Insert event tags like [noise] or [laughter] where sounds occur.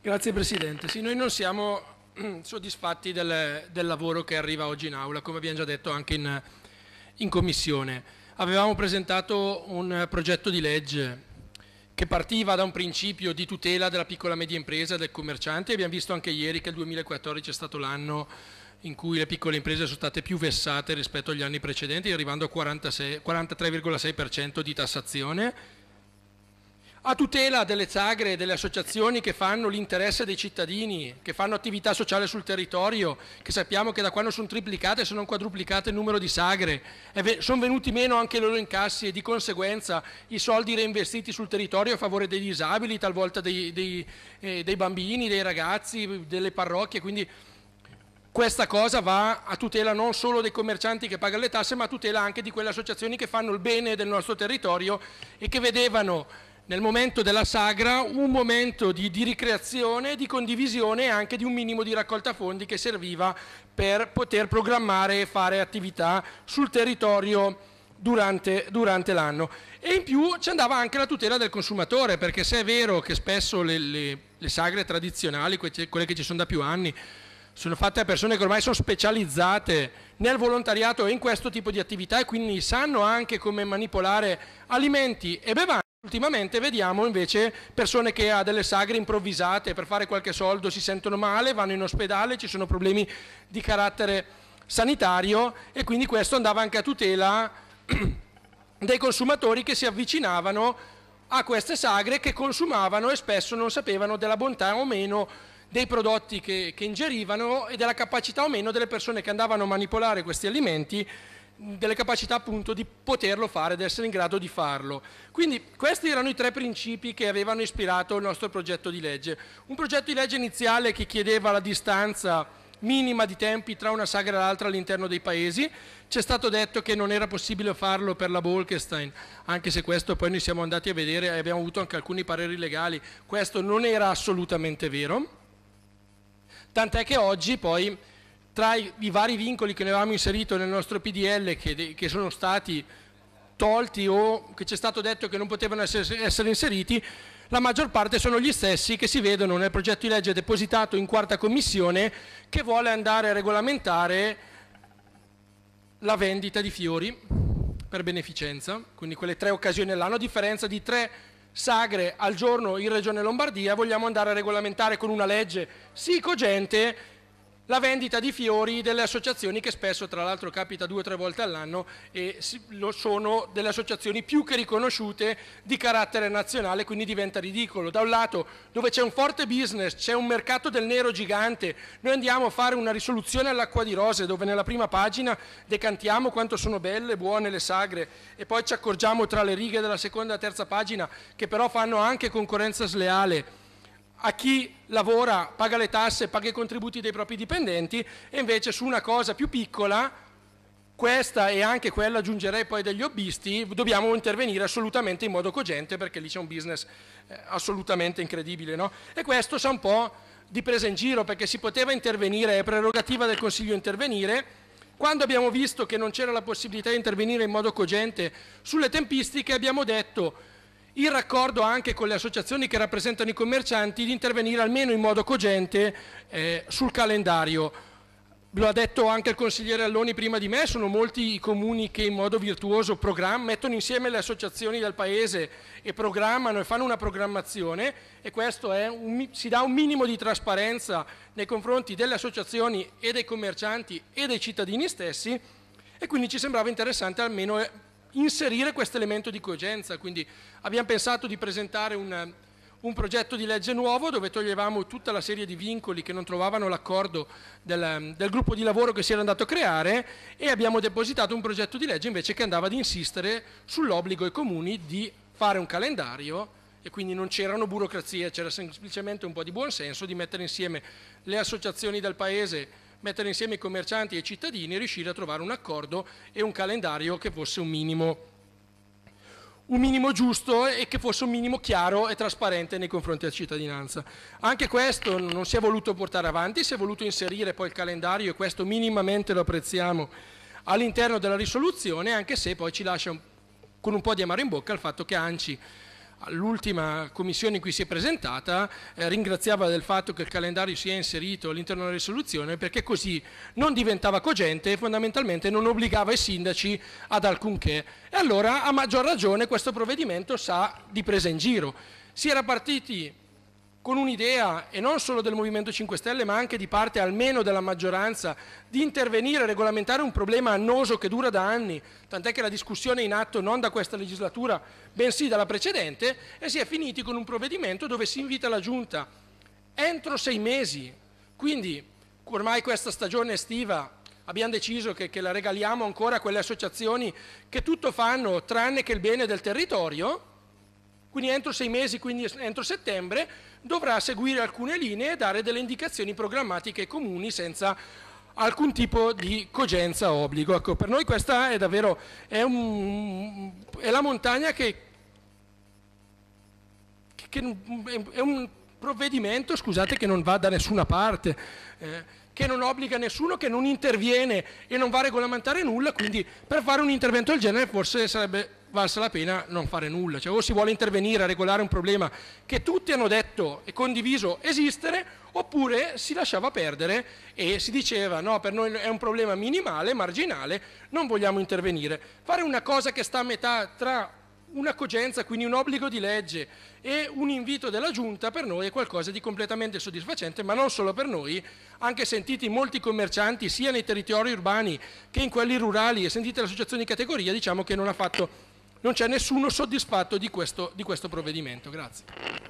Grazie Presidente. Sì, noi non siamo mm, soddisfatti del, del, lavoro che arriva oggi in Aula, come abbiamo già detto anche in, in Commissione. Avevamo presentato un progetto di legge che partiva da un principio di tutela della piccola e media impresa e del commerciante. Abbiamo visto anche ieri che il 2014 è stato l'anno in cui le piccole imprese sono state più vessate rispetto agli anni precedenti, arrivando a 43,6% di tassazione a tutela delle zagre e delle associazioni che fanno l'interesse dei cittadini, che fanno attività sociale sul territorio, che sappiamo che da quando sono triplicate se non quadruplicate il numero di sagre, sono venuti meno anche i loro incassi e di conseguenza i soldi reinvestiti sul territorio a favore dei disabili, talvolta dei, dei, eh, dei bambini, dei ragazzi, delle parrocchie, quindi questa cosa va a tutela non solo dei commercianti che pagano le tasse, ma a tutela anche di quelle associazioni che fanno il bene del nostro territorio e che vedevano nel momento della sagra un momento di, di ricreazione, di condivisione e anche di un minimo di raccolta fondi che serviva per poter programmare e fare attività sul territorio durante, durante l'anno. E in più ci andava anche la tutela del consumatore, perché se è vero che spesso le, le, le sagre tradizionali, cioè quelle che ci sono da più anni, sono fatte da persone che ormai sono specializzate nel volontariato e in questo tipo di attività e quindi sanno anche come manipolare alimenti e bevande. Ultimamente vediamo invece persone che a delle sagre improvvisate per fare qualche soldo si sentono male, vanno in ospedale, ci sono problemi di carattere sanitario e quindi questo andava anche a tutela [clears throat] dei consumatori che si avvicinavano a queste sagre che consumavano e spesso non sapevano della bontà o meno dei prodotti che, che ingerivano e della capacità o meno delle persone che andavano a manipolare questi alimenti delle capacità appunto di poterlo fare, di essere in grado di farlo. Quindi questi erano i tre principi che avevano ispirato il nostro progetto di legge. Un progetto di legge iniziale che chiedeva la distanza minima di tempi tra una sagra e l'altra all'interno dei paesi, c'è stato detto che non era possibile farlo per la Bolkestein, anche se questo poi noi siamo andati a vedere e abbiamo avuto anche alcuni pareri legali, questo non era assolutamente vero, tant'è che oggi poi tra i, i, vari vincoli che ne avevamo inserito nel nostro PDL che, che sono stati tolti o che ci è stato detto che non potevano essere, essere, inseriti, la maggior parte sono gli stessi che si vedono nel progetto di legge depositato in quarta commissione che vuole andare a regolamentare la vendita di fiori per beneficenza, quindi quelle tre occasioni all'anno, a differenza di tre sagre al giorno in Regione Lombardia, vogliamo andare a regolamentare con una legge sì cogente la vendita di fiori delle associazioni che spesso tra l'altro capita due o tre volte all'anno e sono delle associazioni più che riconosciute di carattere nazionale quindi diventa ridicolo da un lato dove c'è un forte business c'è un mercato del nero gigante noi andiamo a fare una risoluzione all'acqua di rose dove nella prima pagina decantiamo quanto sono belle buone le sagre e poi ci accorgiamo tra le righe della seconda e terza pagina che però fanno anche concorrenza sleale a chi lavora, paga le tasse, paga i contributi dei propri dipendenti e invece su una cosa più piccola, questa e anche quella aggiungerei poi degli hobbisti, dobbiamo intervenire assolutamente in modo cogente perché lì c'è un business eh, assolutamente incredibile. No? E questo sa un po' di presa in giro perché si poteva intervenire, è prerogativa del Consiglio intervenire, quando abbiamo visto che non c'era la possibilità di intervenire in modo cogente sulle tempistiche abbiamo detto il raccordo anche con le associazioni che rappresentano i commercianti, di intervenire almeno in modo cogente eh, sul calendario. Lo ha detto anche il consigliere Alloni prima di me, sono molti i comuni che in modo virtuoso mettono insieme le associazioni del paese e programmano e fanno una programmazione e questo un, si dà un minimo di trasparenza nei confronti delle associazioni e dei commercianti e dei cittadini stessi e quindi ci sembrava interessante almeno eh, inserire questo elemento di cogenza. Quindi abbiamo pensato di presentare un, un, progetto di legge nuovo dove toglievamo tutta la serie di vincoli che non trovavano l'accordo del, del, gruppo di lavoro che si era andato a creare e abbiamo depositato un progetto di legge invece che andava ad insistere sull'obbligo ai comuni di fare un calendario e quindi non c'erano burocrazie, c'era semplicemente un po' di buonsenso di mettere insieme le associazioni del paese mettere insieme i commercianti e i cittadini e riuscire a trovare un accordo e un calendario che fosse un minimo un minimo giusto e che fosse un minimo chiaro e trasparente nei confronti della cittadinanza. Anche questo non si è voluto portare avanti, si è voluto inserire poi il calendario e questo minimamente lo apprezziamo all'interno della risoluzione, anche se poi ci lascia un, con un po' di amaro in bocca il fatto che ANCI all'ultima commissione in cui si è presentata, eh, ringraziava del fatto che il calendario sia inserito all'interno della risoluzione perché così non diventava cogente e fondamentalmente non obbligava i sindaci ad alcunché. E allora a maggior ragione questo provvedimento sa di presa in giro. Si era partiti con un'idea, e non solo del Movimento 5 Stelle, ma anche di parte almeno della maggioranza, di intervenire e regolamentare un problema annoso che dura da anni, tant'è che la discussione è in atto non da questa legislatura, bensì dalla precedente, e si è finiti con un provvedimento dove si invita la Giunta entro sei mesi. Quindi, ormai questa stagione estiva abbiamo deciso che, che la regaliamo ancora a quelle associazioni che tutto fanno tranne che il bene del territorio, quindi entro sei mesi, quindi entro settembre, dovrà seguire alcune linee e dare delle indicazioni programmatiche comuni senza alcun tipo di cogenza o obbligo. Ecco, per noi questa è davvero è, un, è la montagna che, che è un provvedimento, scusate, che non va da nessuna parte, eh, che non obbliga nessuno, che non interviene e non va a regolamentare nulla, quindi per fare un intervento del genere forse sarebbe valsa la pena non fare nulla, cioè o si vuole intervenire a regolare un problema che tutti hanno detto e condiviso esistere, oppure si lasciava perdere e si diceva no, per noi è un problema minimale, marginale, non vogliamo intervenire. Fare una cosa che sta a metà tra una cogenza, quindi un obbligo di legge e un invito della Giunta per noi è qualcosa di completamente soddisfacente, ma non solo per noi, anche sentiti molti commercianti sia nei territori urbani che in quelli rurali e sentite l'associazione di categoria, diciamo che non ha fatto non c'è nessuno soddisfatto di questo, di questo provvedimento. Grazie.